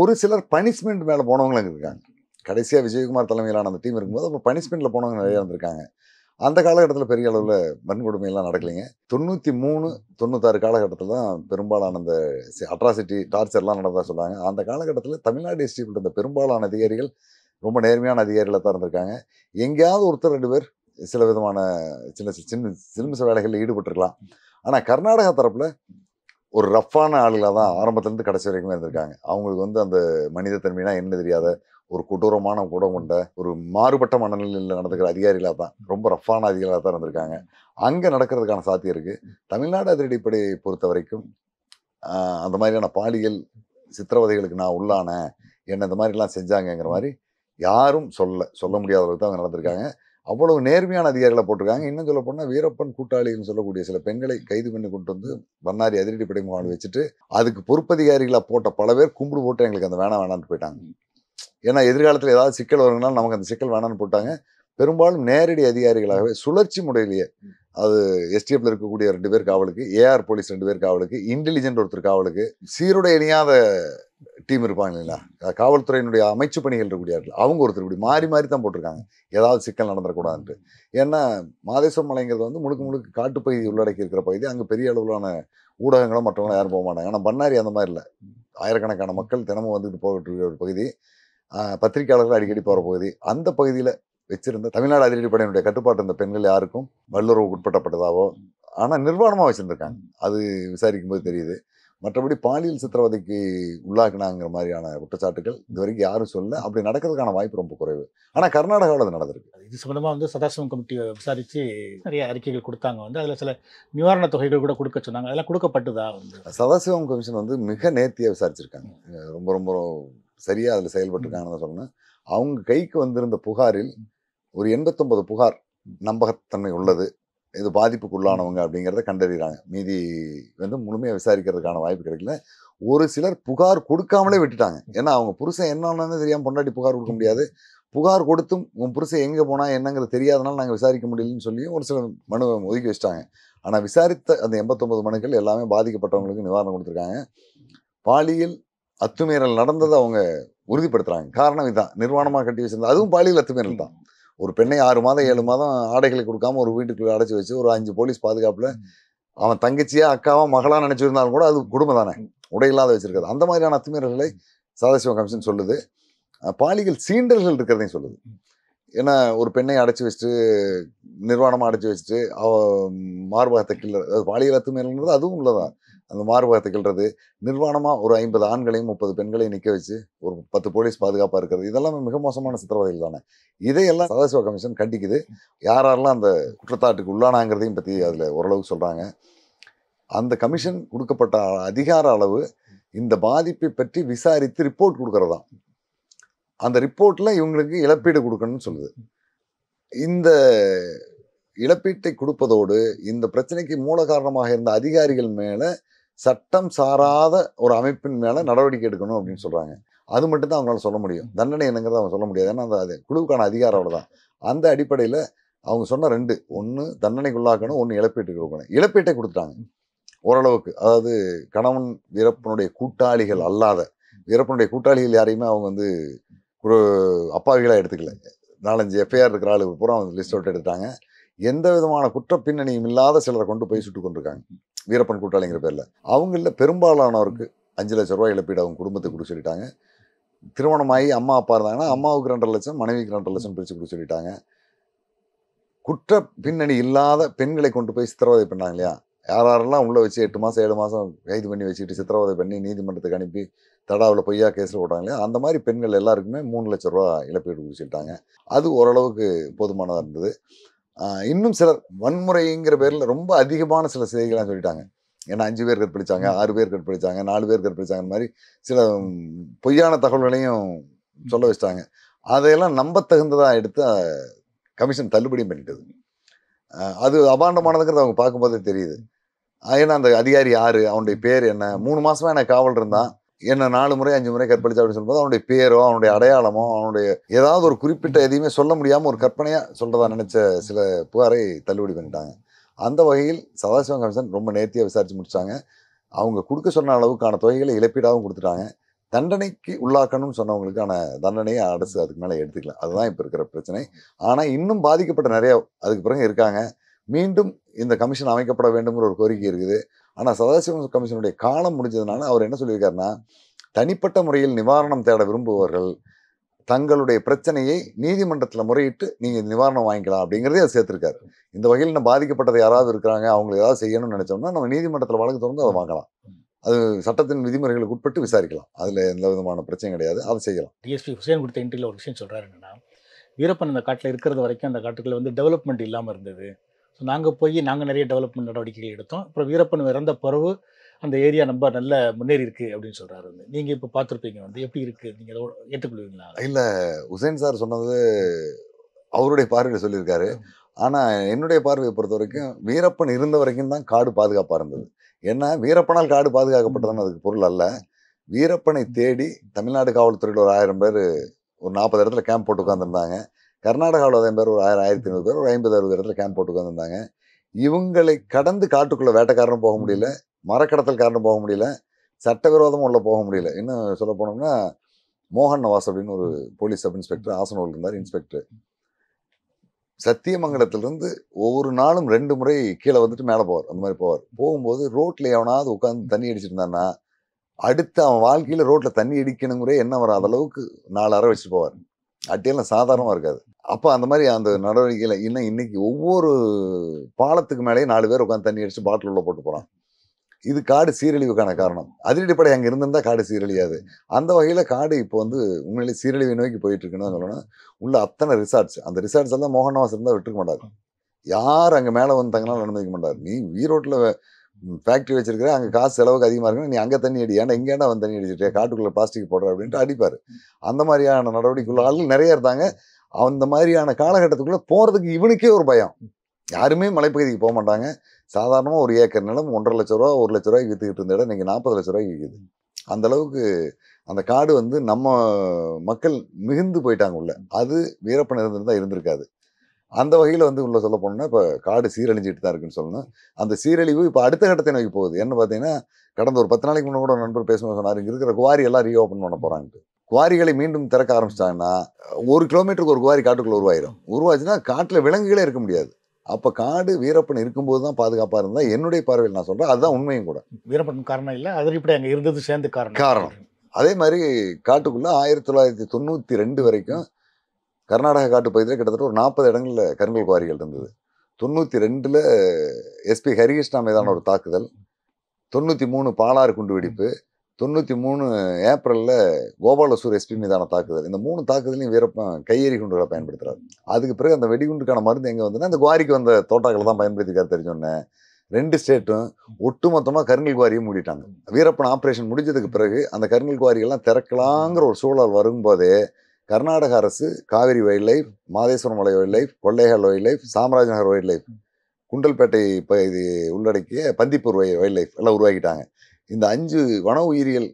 ஒரு சிலர் பனிஷ்மெண்ட் மேலே போனவங்களும் இருக்காங்க கடைசியாக விஜயகுமார் தலைமையிலான அந்த டீம் இருக்கும்போது அப்போ பனிஷ்மெண்ட்டில் போனவங்க நிறையா இருந்திருக்காங்க அந்த காலகட்டத்தில் பெரிய அளவில் வன்கொடுமையெல்லாம் நடக்கலைங்க தொண்ணூற்றி மூணு தொண்ணூத்தாறு காலகட்டத்தில் தான் பெரும்பாலான அந்த அட்ராசிட்டி டார்ச்சர்லாம் நடந்ததாக சொல்கிறாங்க அந்த காலகட்டத்தில் தமிழ்நாடு டிஸ்ட்ரிக்ட் இந்த பெரும்பாலான அதிகாரிகள் ரொம்ப நேர்மையான அதிகாரிகளாக தான் இருந்திருக்காங்க எங்கேயாவது ஒருத்தர் ரெண்டு பேர் சில விதமான சின்ன சின்ன சிலுமிச வேலைகளில் ஈடுபட்டிருக்கலாம் ஆனால் கர்நாடகா தரப்பில் ஒரு ரஃப்பான ஆளுகளாக தான் ஆரம்பத்துலேருந்து கடைசி வரைக்குமே இருந்திருக்காங்க அவங்களுக்கு வந்து அந்த தன்மைனா என்ன தெரியாத ஒரு கொடூரமான குடம் கொண்ட ஒரு மாறுபட்ட மனநிலையில் நடந்துக்கிற அதிகாரிகளாக தான் ரொம்ப ரஃப்பான அதிகாரிகளாக தான் இருந்திருக்காங்க அங்கே நடக்கிறதுக்கான சாத்தியம் இருக்குது தமிழ்நாடு அதிரடிப்படையை பொறுத்த வரைக்கும் அந்த மாதிரியான பாலியல் சித்திரவதைகளுக்கு நான் உள்ளான என்ன இந்த மாதிரிலாம் செஞ்சாங்கங்கிற மாதிரி யாரும் சொல்ல சொல்ல முடியாத அளவுக்கு தான் அவங்க நடந்திருக்காங்க அவ்வளவு நேர்மையான அதிகாரிகளை போட்டிருக்காங்க இன்னும் சொல்ல போனால் வீரப்பன் கூட்டாளிகள் சொல்லக்கூடிய சில பெண்களை கைது பண்ணி கொண்டு வந்து பன்னாரி அதிரடிப்படை படை முகாமில் வச்சுட்டு அதுக்கு பொறுப்பதிகாரிகளாக போட்ட பல பேர் கும்பிடு போட்டு எங்களுக்கு அந்த வேணாம் வேணான்னு போயிட்டாங்க ஏன்னா எதிர்காலத்தில் ஏதாவது சிக்கல் வருங்கன்னா நமக்கு அந்த சிக்கல் வேணான்னு போட்டாங்க பெரும்பாலும் நேரடி அதிகாரிகளாகவே சுழற்சி முறையிலேயே அது எஸ்டிஎஃப்ல இருக்கக்கூடிய ரெண்டு பேர் காவலுக்கு ஏஆர் போலீஸ் ரெண்டு பேர் காவலுக்கு இன்டெலிஜென்ட் ஒருத்தர் காவலுக்கு சீருடைய இணையாத டீம் இருப்பாங்க இல்லைங்களா காவல்துறையினுடைய அமைச்சு பணிகள் இருக்கக்கூடிய அவங்க ஒருத்தர் இப்படி மாறி மாறி தான் போட்டிருக்காங்க ஏதாவது சிக்கல் நடந்துடக்கூடாதுன்ட்டு ஏன்னா மாதேஸ்வரம் மலைங்கிறது வந்து முழுக்க முழுக்க காட்டுப்பகுதி உள்ளடக்கி இருக்கிற பகுதி அங்கே பெரிய அளவிலான ஊடகங்களும் மற்றவங்களும் யாரும் போக மாட்டாங்க ஆனால் பண்ணாரி அந்த மாதிரி இல்லை ஆயிரக்கணக்கான மக்கள் தினமும் வந்துட்டு போகிட்டு இருக்கிற ஒரு பகுதி பத்திரிகையாளர்கள் அடிக்கடி போகிற பகுதி அந்த பகுதியில் வச்சிருந்த தமிழ்நாடு அதிரடி படையினுடைய கட்டுப்பாட்டு இந்த பெண்கள் யாருக்கும் வல்லுறவு உட்பட்டப்பட்டதாவோ ஆனால் நிர்வாணமாக வச்சுருந்துருக்காங்க அது விசாரிக்கும் போது தெரியுது மற்றபடி பாலியல் சித்திரவதைக்கு உள்ளாக்குனாங்கிற மாதிரியான குற்றச்சாட்டுகள் இது வரைக்கும் யாரும் சொல்ல அப்படி நடக்கிறதுக்கான வாய்ப்பு ரொம்ப குறைவு ஆனால் கர்நாடகாவில் அது நடந்திருக்கு இது சம்மந்தமாக வந்து சதாசிவம் கமிட்டி விசாரித்து நிறைய அறிக்கைகள் கொடுத்தாங்க வந்து அதில் சில நிவாரண தொகைகள் கூட கொடுக்க சொன்னாங்க அதெல்லாம் கொடுக்கப்பட்டுதா வந்து சதாசிவம் கமிஷன் வந்து மிக நேர்த்தியாக விசாரிச்சிருக்காங்க ரொம்ப ரொம்ப சரியாக அதில் செயல்பட்டுருக்காங்கன்னு சொல்லணும் அவங்க கைக்கு வந்திருந்த புகாரில் ஒரு எண்பத்தொன்பது புகார் நம்பகத்தன்மை உள்ளது இது பாதிப்புக்குள்ளானவங்க அப்படிங்கிறத கண்டறிகிறாங்க மீதி வந்து முழுமையாக விசாரிக்கிறதுக்கான வாய்ப்பு கிடைக்கல ஒரு சிலர் புகார் கொடுக்காமலே விட்டுட்டாங்க ஏன்னா அவங்க புருஷன் என்னன்னு தெரியாமல் பொண்டாட்டி புகார் கொடுக்க முடியாது புகார் கொடுத்தும் உன் புருஷன் எங்கே போனால் என்னங்கிறது தெரியாதனால நாங்கள் விசாரிக்க முடியலன்னு சொல்லி ஒரு சில மனு ஒதுக்கி வச்சுட்டாங்க ஆனால் விசாரித்த அந்த எண்பத்தொம்பது மனுக்கள் எல்லாமே பாதிக்கப்பட்டவங்களுக்கு நிவாரணம் கொடுத்துருக்காங்க பாலியல் அத்துமீறல் நடந்ததை அவங்க உறுதிப்படுத்துகிறாங்க காரணம் இதுதான் நிர்வாணமாக கட்டி வச்சிருந்தா அதுவும் பாலியல் அத்துமீறல் தான் ஒரு பெண்ணை ஆறு மாதம் ஏழு மாதம் ஆடைகளை கொடுக்காம ஒரு வீட்டுக்குள்ளே அடைச்சி வச்சு ஒரு அஞ்சு போலீஸ் பாதுகாப்பில் அவன் தங்கச்சியாக அக்காவா மகளாக நினச்சிருந்தாலும் கூட அது குடும்பம் தானே உடை இல்லாத வச்சிருக்காது அந்த மாதிரியான அத்துமீறல்களை சாதாசிவ கமிஷன் சொல்லுது பாலிகள் சீண்டல்கள் இருக்கிறதையும் சொல்லுது ஏன்னா ஒரு பெண்ணை அடைச்சி வச்சுட்டு நிர்வாணமாக அடைச்சி வச்சுட்டு அவ மார்பகத்தை கிள்ள பாலியல் அத்துமீறல்ன்றது அதுவும் உள்ளதான் அந்த மார்பகத்தை கிள்றது நிர்வாணமாக ஒரு ஐம்பது ஆண்களையும் முப்பது பெண்களையும் நிற்க வச்சு ஒரு பத்து போலீஸ் பாதுகாப்பாக இருக்கிறது இதெல்லாமே மிக மோசமான சித்திரவதைகள் தானே இதையெல்லாம் சதாசிவ கமிஷன் கண்டிக்குது யாரெல்லாம் அந்த குற்றத்தாட்டுக்கு உள்ளானாங்கிறதையும் பற்றி அதில் ஓரளவுக்கு சொல்கிறாங்க அந்த கமிஷன் கொடுக்கப்பட்ட அதிகார அளவு இந்த பாதிப்பை பற்றி விசாரித்து ரிப்போர்ட் தான் அந்த ரிப்போர்ட்டில் இவங்களுக்கு இழப்பீடு கொடுக்கணும்னு சொல்லுது இந்த இழப்பீட்டை கொடுப்பதோடு இந்த பிரச்சனைக்கு மூல காரணமாக இருந்த அதிகாரிகள் மேலே சட்டம் சாராத ஒரு அமைப்பின் மேலே நடவடிக்கை எடுக்கணும் அப்படின்னு சொல்கிறாங்க அது மட்டும் தான் அவங்களால சொல்ல முடியும் தண்டனை என்னங்கிறத அவங்க சொல்ல முடியாது ஏன்னா அந்த அது குழுவுக்கான அதிகாரம் தான் அந்த அடிப்படையில் அவங்க சொன்ன ரெண்டு ஒன்று தண்டனைக்குள்ளாக்கணும் ஒன்று இழப்பீட்டு கொடுக்கணும் இழப்பீட்டை கொடுத்துட்டாங்க ஓரளவுக்கு அதாவது கணவன் வீரப்பனுடைய கூட்டாளிகள் அல்லாத வீரப்பனுடைய கூட்டாளிகள் யாரையுமே அவங்க வந்து அப்பாவிகளாக எடுத்துக்கல நாலஞ்சு எஃப்ஐஆர் இருக்கிற ஆளு பூரா அவங்க லிஸ்ட் அவுட் எடுத்தாங்க எந்த விதமான குற்ற பின்னணியும் இல்லாத சிலரை கொண்டு போய் சுட்டு கொண்டிருக்காங்க வீரப்பன் கூட்டாளிங்கிற பேரில் அவங்களில் பெரும்பாலானவருக்கு அஞ்சு லட்ச ரூபாய் இழப்பீடு அவங்க குடும்பத்துக்கு கொடுக்க சொல்லிட்டாங்க திருமணமாகி அம்மா அப்பா இருந்தாங்கன்னா அம்மாவுக்கு ரெண்டரை லட்சம் மனைவிக்கு ரெண்டரை லட்சம் பிரித்து கொடுக்க சொல்லிட்டாங்க குற்ற பின்னணி இல்லாத பெண்களை கொண்டு போய் சித்திரவதை பண்ணாங்க இல்லையா யாரெல்லாம் உள்ளே வச்சு எட்டு மாதம் ஏழு மாதம் கைது பண்ணி வச்சுட்டு சித்திரவதை பண்ணி நீதிமன்றத்துக்கு அனுப்பி தடாவில் பொய்யா கேஸில் போட்டாங்க இல்லையா அந்த மாதிரி பெண்கள் எல்லாருக்குமே மூணு லட்ச ரூபா இழப்பீடு சொல்லிட்டாங்க அது ஓரளவுக்கு போதுமானதாக இருந்தது இன்னும் சிலர் வன்முறைங்கிற பேரில் ரொம்ப அதிகமான சில செய்திகள்லாம் சொல்லிட்டாங்க ஏன்னா அஞ்சு பேர் கற்பழிச்சாங்க ஆறு பேர் கற்பழிச்சாங்க நாலு பேர் கற்பழிச்சாங்கிற மாதிரி சில பொய்யான தகவல்களையும் சொல்ல வச்சிட்டாங்க அதையெல்லாம் நம்ப தகுந்ததாக எடுத்து கமிஷன் தள்ளுபடியும் பண்ணிட்டது அது அபாண்டமானதுங்கிறது அவங்க பார்க்கும்போதே தெரியுது ஏன்னா அந்த அதிகாரி யார் அவனுடைய பேர் என்ன மூணு மாதமாக எனக்கு காவல் இருந்தான் என்ன நாலு முறை அஞ்சு முறை கற்பழிச்சா அப்படின்னு சொல்லும்போது அவனுடைய பேரோ அவனுடைய அடையாளமோ அவனுடைய ஏதாவது ஒரு குறிப்பிட்ட எதையுமே சொல்ல முடியாமல் ஒரு கற்பனையாக சொல்கிறதா நினச்ச சில புகாரை தள்ளுபடி பண்ணிட்டாங்க அந்த வகையில் சதாசிவம் கமிஷன் ரொம்ப நேர்த்தியாக விசாரித்து முடிச்சாங்க அவங்க கொடுக்க சொன்ன அளவுக்கான தொகைகளை இழப்பீடாகவும் கொடுத்துட்டாங்க தண்டனைக்கு உள்ளாக்கணும்னு சொன்னவங்களுக்கான தண்டனையை அரசு அதுக்கு மேலே எடுத்துக்கல அதுதான் இப்போ இருக்கிற பிரச்சனை ஆனால் இன்னும் பாதிக்கப்பட்ட நிறையா அதுக்கு பிறகு இருக்காங்க மீண்டும் இந்த கமிஷன் அமைக்கப்பட வேண்டுங்கிற ஒரு கோரிக்கை இருக்குது ஆனால் சதாசிவம் கமிஷனுடைய காலம் முடிஞ்சதுனால அவர் என்ன சொல்லியிருக்காருன்னா தனிப்பட்ட முறையில் நிவாரணம் தேட விரும்புபவர்கள் தங்களுடைய பிரச்சனையை நீதிமன்றத்தில் முறையிட்டு நீங்கள் நிவாரணம் வாங்கிக்கலாம் அப்படிங்கிறதே அதை சேர்த்துருக்காரு இந்த வகையில் நம்ம பாதிக்கப்பட்டது யாராவது இருக்கிறாங்க அவங்களை ஏதாவது செய்யணும்னு நினச்சோம்னா நம்ம நீதிமன்றத்தில் வழக்கு தொடர்ந்து அதை வாங்கலாம் அது சட்டத்தின் விதிமுறைகளுக்கு உட்பட்டு விசாரிக்கலாம் அதில் எந்த விதமான பிரச்சனையும் கிடையாது அதை செய்யலாம் டிஎஸ்பி ஹுசேன் கொடுத்த இன்ட்ரியில் ஒரு விஷயம் சொல்கிறாரு என்னன்னா வீரப்பன் அந்த காட்டில் இருக்கிறது வரைக்கும் அந்த காட்டுக்குள்ளே வந்து டெவலப்மெண்ட் இல்லாமல் இருந்தது ஸோ நாங்கள் போய் நாங்கள் நிறைய டெவலப்மெண்ட் நடவடிக்கைகள் எடுத்தோம் அப்புறம் வீரப்பன் இறந்த பிறகு அந்த ஏரியா நம்ம நல்ல முன்னேறி இருக்கு அப்படின்னு சொல்கிறாரு வந்து நீங்கள் இப்போ பார்த்துருப்பீங்க வந்து எப்படி இருக்கு நீங்கள் அதை ஏற்றுக்கொள்வீங்களா இல்லை உசேன் சார் சொன்னது அவருடைய பார்வையில் சொல்லியிருக்காரு ஆனால் என்னுடைய பார்வையை பொறுத்த வரைக்கும் வீரப்பன் இருந்த வரைக்கும் தான் காடு பாதுகாப்பாக இருந்தது ஏன்னா வீரப்பனால் காடு பாதுகாக்கப்பட்டதுன்னு அதுக்கு பொருள் அல்ல வீரப்பனை தேடி தமிழ்நாடு காவல்துறையில் ஒரு ஆயிரம் பேர் ஒரு நாற்பது இடத்துல கேம்ப் போட்டு உட்காந்துருந்தாங்க கர்நாடகாவில் அதே பேர் ஒரு ஆயிரம் ஆயிரத்தி ஐநூறு பேர் ஒரு ஐம்பது அறுபது இடத்துல கேம்ப் போட்டு வந்திருந்தாங்க இவங்களை கடந்து காட்டுக்குள்ளே வேட்டைக்காரனும் போக முடியல மரக்கடத்தல் காரணம் போக முடியல சட்டவிரோதமும் உள்ளே போக முடியல இன்னும் சொல்ல போனோம்னா மோகன் நவாஸ் அப்படின்னு ஒரு போலீஸ் சப் இன்ஸ்பெக்டர் ஆசனூர் இருந்தார் இன்ஸ்பெக்டர் சத்தியமங்கலத்திலிருந்து ஒவ்வொரு நாளும் ரெண்டு முறை கீழே வந்துட்டு மேலே போவார் அந்த மாதிரி போவார் போகும்போது ரோட்டில் எவனாவது உட்காந்து தண்ணி அடிச்சிட்டு இருந்தான்னா அடுத்து அவன் வாழ்க்கையில் ரோட்டில் தண்ணி அடிக்கணுங்கிறே என்ன வர அளவுக்கு நாலு அரை வச்சுட்டு போவார் சட்டையெல்லாம் சாதாரணமாக இருக்காது அப்போ அந்த மாதிரி அந்த நடவடிக்கையில் இன்னும் இன்னைக்கு ஒவ்வொரு பாலத்துக்கு மேலேயும் நாலு பேர் உட்காந்து தண்ணி அடித்து பாட்டில் உள்ள போட்டு போகிறான் இது காடு சீரழிவுக்கான காரணம் அதிரடிப்படை அங்கே இருந்திருந்தால் காடு சீரழியாது அந்த வகையில் காடு இப்போ வந்து உண்மையிலே சீரழிவை நோக்கி போயிட்டு இருக்குன்னு சொல்லணும் உள்ள அத்தனை ரிசார்ட்ஸ் அந்த ரிசார்ட்ஸ் எல்லாம் மோகன்வாஸ் இருந்தால் விட்டுருக்க மாட்டார் யார் அங்கே மேலே வந்து நடந்து அனுமதிக்க மாட்டார் நீ ஈரோட்டில் ஃபேக்ட்ரி வச்சிருக்கிற அங்கே காசு செலவுக்கு அதிகமாக இருக்குன்னு நீ அங்கே தண்ணி அடி ஏன்டா இங்கேடா வந்து தண்ணி அடிச்சிட்டு காட்டுக்குள்ளே பிளாஸ்டிக் போடுற அப்படின்ட்டு அடிப்பார் அந்த மாதிரியான நடவடிக்கைகள் ஆள்கள் நிறைய இருந்தாங்க அந்த மாதிரியான காலகட்டத்துக்குள்ளே போகிறதுக்கு இவனுக்கே ஒரு பயம் யாருமே மலைப்பகுதிக்கு போக மாட்டாங்க சாதாரணமாக ஒரு ஏக்கர் நிலம் ஒன்றரை லட்ச ரூபா ஒரு லட்ச ரூபாய்க்கு விற்றுக்கிட்டு இருந்த இடம் இன்றைக்கி நாற்பது லட்ச ரூபாய்க்கு விற்குது அந்த அளவுக்கு அந்த காடு வந்து நம்ம மக்கள் மிகுந்து போயிட்டாங்க உள்ள அது வீரப்பன் இருந்திருந்தால் இருந்திருக்காது அந்த வகையில் வந்து உள்ள சொல்ல போனோம்னா இப்போ காடு சீரழிஞ்சிட்டு தான் இருக்குன்னு சொல்லணும் அந்த சீரழிவு இப்போ அடுத்த கட்டத்தை நோக்கி போகுது என்ன பார்த்தீங்கன்னா கடந்த ஒரு பத்து நாளைக்கு முன்ன கூட நண்பர் பேசும்போது சொன்னார் இங்கே இருக்கிற குவாரி எல்லாம் ரீஓப்பன் பண்ண போகிறாங்கட்டு குவாரிகளை மீண்டும் திறக்க ஆரம்பிச்சிட்டாங்கன்னா ஒரு கிலோமீட்டருக்கு ஒரு குவாரி காட்டுக்குள்ளே உருவாயிடும் உருவாச்சுன்னா காட்டில் விலங்குகளே இருக்க முடியாது அப்போ காடு வீரப்பன் இருக்கும்போது தான் பாதுகாப்பாக இருந்தால் என்னுடைய பார்வையில் நான் சொல்கிறேன் அதுதான் உண்மையும் கூட வீரப்பன் காரணம் இல்லை அதில் இப்படி அங்கே இருந்தது சேர்ந்து காரணம் காரணம் அதே மாதிரி காட்டுக்குள்ளே ஆயிரத்தி தொள்ளாயிரத்தி தொண்ணூற்றி ரெண்டு வரைக்கும் கர்நாடக பகுதியில் கிட்டத்தட்ட ஒரு நாற்பது இடங்களில் கருங்கல் குவாரிகள் இருந்தது தொண்ணூற்றி ரெண்டில் எஸ்பி ஹரிகிருஷ்ணா மீதான ஒரு தாக்குதல் தொண்ணூற்றி மூணு பாலாறு குண்டு வெடிப்பு தொண்ணூற்றி மூணு ஏப்ரலில் கோபாலசூர் எஸ்பி மீதான தாக்குதல் இந்த மூணு தாக்குதலையும் வீரப்பன் கையெறி குண்டுகளை பயன்படுத்துகிறார் அதுக்கு பிறகு அந்த வெடிகுண்டுக்கான மருந்து எங்கே வந்துன்னா அந்த குவாரிக்கு வந்த தோட்டாக்களை தான் பயன்படுத்திக்கார் தெரிஞ்சோன்னே ரெண்டு ஸ்டேட்டும் ஒட்டுமொத்தமாக கருங்கல் குவாரியும் மூடிட்டாங்க வீரப்பன் ஆப்ரேஷன் முடிஞ்சதுக்கு பிறகு அந்த கருங்கல் குவாரிகள்லாம் திறக்கலாங்கிற ஒரு சூழல் வரும்போதே கர்நாடக அரசு காவிரி வைல்ட் லைஃப் மாதேஸ்வரம் மலை வைல்ட் லைஃப் கொள்ளைகள் wildlife Chamraj Nagar wildlife Gundlupet இது உள்ளடக்கிய பந்திப்பூர் வைல்ட் லைஃப் எல்லாம் உருவாக்கிட்டாங்க இந்த அஞ்சு வன உயிரியல்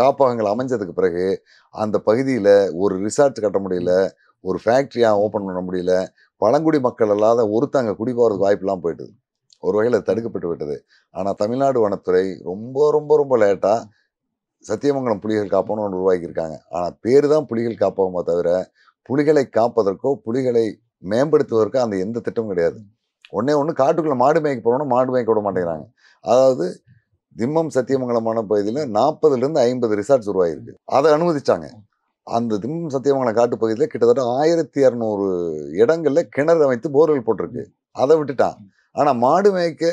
காப்பகங்கள் அமைஞ்சதுக்கு பிறகு அந்த பகுதியில் ஒரு ரிசார்ட் கட்ட முடியல ஒரு ஃபேக்ட்ரியாக ஓப்பன் பண்ண முடியல பழங்குடி மக்கள் இல்லாத ஒருத்தங்க குடி போகிறதுக்கு வாய்ப்பெலாம் போயிட்டுது ஒரு வகையில் தடுக்கப்பட்டு விட்டது ஆனால் தமிழ்நாடு வனத்துறை ரொம்ப ரொம்ப ரொம்ப லேட்டாக சத்தியமங்கலம் புலிகள் காப்பகம்னு ஒன்று உருவாக்கியிருக்காங்க ஆனால் பேர் தான் புலிகள் காப்பகமோ தவிர புலிகளை காப்பதற்கோ புலிகளை மேம்படுத்துவதற்கோ அந்த எந்த திட்டமும் கிடையாது ஒன்றே ஒன்று காட்டுக்குள்ளே மாடு மேய்க்க போகிறோம்னா மாடு மேய்க்க விட மாட்டேங்கிறாங்க அதாவது திம்மம் சத்தியமங்கலமான பகுதியில் நாற்பதுலேருந்து ஐம்பது ரிசார்ட்ஸ் உருவாகிருக்கு அதை அனுமதிச்சாங்க அந்த திம்மம் சத்தியமங்கலம் காட்டு பகுதியில் கிட்டத்தட்ட ஆயிரத்தி இரநூறு இடங்களில் கிணறு அமைத்து போர்வெல் போட்டிருக்கு அதை விட்டுட்டான் ஆனால் மாடு மேய்க்க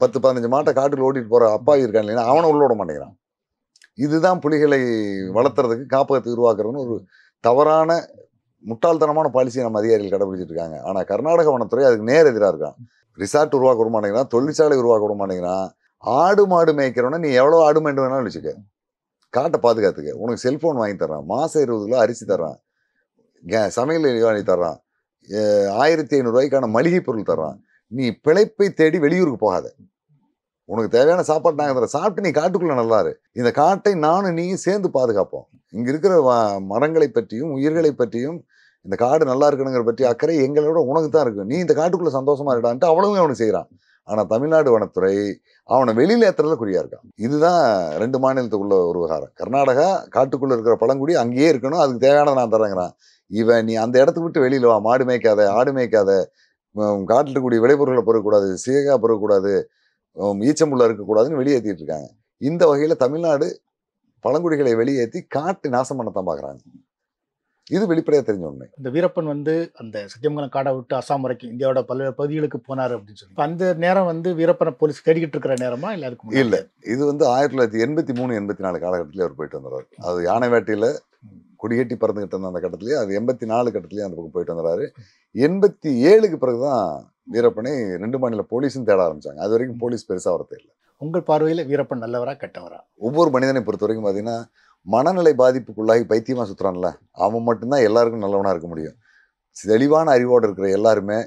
பத்து பதினஞ்சு மாட்டை காட்டுக்குள்ள ஓட்டிகிட்டு போகிற அப்பா இருக்கான் இல்லைன்னா அவனை உள்ள விட மாட்டேங்கிறான் இதுதான் புலிகளை வளர்த்துறதுக்கு காப்பகத்தை உருவாக்குறதுன்னு ஒரு தவறான முட்டாள்தனமான பாலிசியை நம்ம அதிகாரிகள் கடைபிடிச்சிட்டு இருக்காங்க ஆனால் கர்நாடக வனத்துறை அதுக்கு நேர் எதிராக இருக்கான் ரிசார்ட் உருவாக்க விட மாட்டேங்கிறான் தொழிற்சாலை உருவாக்க விட மாட்டேங்கிறான் ஆடு மாடு மேய்க்கிறோன்னா நீ எவ்வளோ ஆடு மாடு வேணாலும் வச்சுக்க காட்டை பாதுகாத்துக்க உனக்கு செல்ஃபோன் வாங்கி தர்றான் மாதம் இருபது கிலோ அரிசி தர்றான் கே சமையல் வாங்கி தர்றான் ஆயிரத்தி ஐநூறுரூவாய்க்கான மளிகை பொருள் தர்றான் நீ பிழைப்பை தேடி வெளியூருக்கு போகாத உனக்கு தேவையான சாப்பாடு நாங்கள் தர சாப்பிட்டு நீ காட்டுக்குள்ளே நல்லாரு இந்த காட்டை நானும் நீயும் சேர்ந்து பாதுகாப்போம் இங்கே இருக்கிற மரங்களை பற்றியும் உயிர்களை பற்றியும் இந்த காடு நல்லா இருக்கணுங்கிற பற்றி அக்கறை எங்களோட உனக்கு தான் இருக்கும் நீ இந்த காட்டுக்குள்ளே சந்தோஷமா இருடான்ட்டு அவ்வளவுமே அவனுக்கு செய்கிறான் ஆனால் தமிழ்நாடு வனத்துறை அவனை வெளியில் ஏற்றுறதுல குறியாக இருக்கான் இதுதான் ரெண்டு மாநிலத்துக்குள்ள ஒரு விவகாரம் கர்நாடகா காட்டுக்குள்ளே இருக்கிற பழங்குடி அங்கேயே இருக்கணும் அதுக்கு தேவையானதை நான் தரேங்கிறான் இவன் நீ அந்த இடத்துக்கு விட்டு வெளியில் வா மாடு மேய்க்காத ஆடு மேய்க்காத காட்டில் கூடிய விளைபொருட்களை பொறக்கூடாது சீகா பொறக்கூடாது ஈச்சமுள்ள இருக்கக்கூடாதுன்னு வெளியேற்றிட்டு இருக்காங்க இந்த வகையில் தமிழ்நாடு பழங்குடிகளை வெளியேற்றி காட்டு நாசம் பண்ணத்தான் பார்க்குறாங்க இது வெளிப்படையாக தெரிஞ்ச உண்மை இந்த வீரப்பன் வந்து அந்த சத்தியமங்கலம் காடை விட்டு அசாம் வரைக்கும் இந்தியாவோட பல்வேறு பகுதிகளுக்கு போனார் அப்படின்னு சொல்லி அந்த நேரம் வந்து வீரப்பனை போலீஸ் தேடிக்கிட்டு இருக்கிற நேரமா இல்லை அதுக்கு இல்லை இது வந்து ஆயிரத்தி தொள்ளாயிரத்தி எண்பத்தி மூணு எண்பத்தி நாலு காலகட்டத்தில் அவர் போயிட்டு வந்துடுறாரு அது யானை வேட்டையில் கொடிகட்டி பறந்துகிட்டு இருந்த அந்த கட்டத்துலேயே அது எண்பத்தி நாலு கட்டத்துலேயே அந்த பக்கம் போயிட்டு வந்துடுறாரு எண்பத்தி ஏழுக்கு பிறகு தான் வீரப்பனை ரெண்டு மாநில போலீஸும் தேட ஆரம்பிச்சாங்க அது வரைக்கும் போலீஸ் பெருசாக வரதே இல்லை உங்கள் பார்வையில் வீரப்பன் நல்லவரா கெட்டவரா ஒவ்வொரு மனிதனை பொறுத்த வரைக்கும் பார்த்தீங்கன்னா மனநிலை பாதிப்புக்குள்ளாகி பைத்தியமாக சுற்றுறான்ல அவன் மட்டும்தான் எல்லாருக்கும் நல்லவனாக இருக்க முடியும் தெளிவான அறிவோடு இருக்கிற எல்லாருமே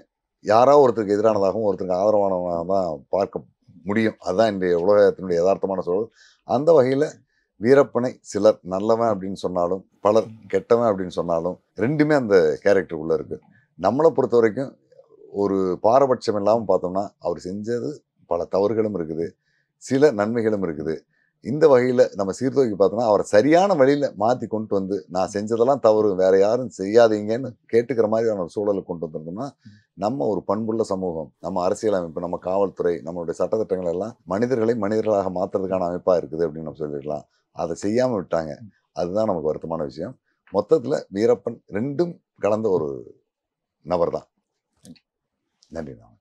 யாராவது ஒருத்தருக்கு எதிரானதாகவும் ஒருத்தருக்கு ஆதரவானவனாக தான் பார்க்க முடியும் அதுதான் இன்றைய உலகத்தினுடைய யதார்த்தமான சூழல் அந்த வகையில் வீரப்பனை சிலர் நல்லவன் அப்படின்னு சொன்னாலும் பலர் கெட்டவன் அப்படின்னு சொன்னாலும் ரெண்டுமே அந்த கேரக்டர் உள்ளே இருக்குது நம்மளை பொறுத்த வரைக்கும் ஒரு பாரபட்சம் இல்லாமல் பார்த்தோம்னா அவர் செஞ்சது பல தவறுகளும் இருக்குது சில நன்மைகளும் இருக்குது இந்த வகையில் நம்ம சீர்தோக்கி பார்த்தோம்னா அவரை சரியான வழியில் மாற்றி கொண்டு வந்து நான் செஞ்சதெல்லாம் தவறு வேற யாரும் செய்யாதீங்கன்னு கேட்டுக்கிற மாதிரியான ஒரு சூழலை கொண்டு வந்திருந்தோம்னா நம்ம ஒரு பண்புள்ள சமூகம் நம்ம அரசியலமைப்பு நம்ம காவல்துறை நம்மளுடைய சட்டத்திட்டங்கள் எல்லாம் மனிதர்களை மனிதர்களாக மாற்றுறதுக்கான அமைப்பாக இருக்குது அப்படின்னு நம்ம சொல்லிடலாம் அதை செய்யாமல் விட்டாங்க அதுதான் நமக்கு வருத்தமான விஷயம் மொத்தத்தில் வீரப்பன் ரெண்டும் கலந்த ஒரு நபர் தான் 那没办法。